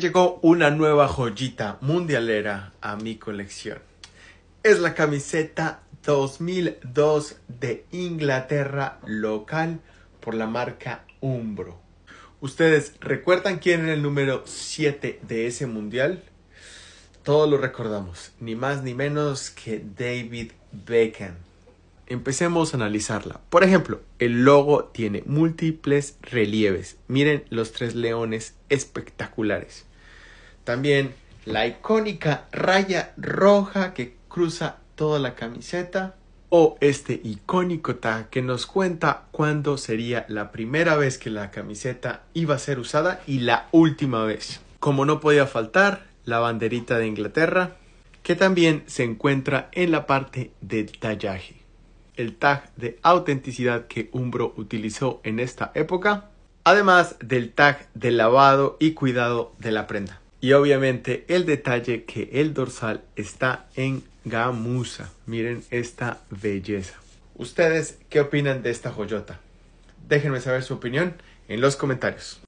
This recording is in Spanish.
Llegó una nueva joyita mundialera a mi colección. Es la camiseta 2002 de Inglaterra local por la marca Umbro. ¿Ustedes recuerdan quién era el número 7 de ese mundial? Todos lo recordamos, ni más ni menos que David Beckham. Empecemos a analizarla. Por ejemplo, el logo tiene múltiples relieves. Miren los tres leones espectaculares. También la icónica raya roja que cruza toda la camiseta o este icónico tag que nos cuenta cuándo sería la primera vez que la camiseta iba a ser usada y la última vez. Como no podía faltar, la banderita de Inglaterra, que también se encuentra en la parte del tallaje el tag de autenticidad que Umbro utilizó en esta época, además del tag de lavado y cuidado de la prenda. Y obviamente el detalle que el dorsal está en gamuza. Miren esta belleza. ¿Ustedes qué opinan de esta joyota? Déjenme saber su opinión en los comentarios.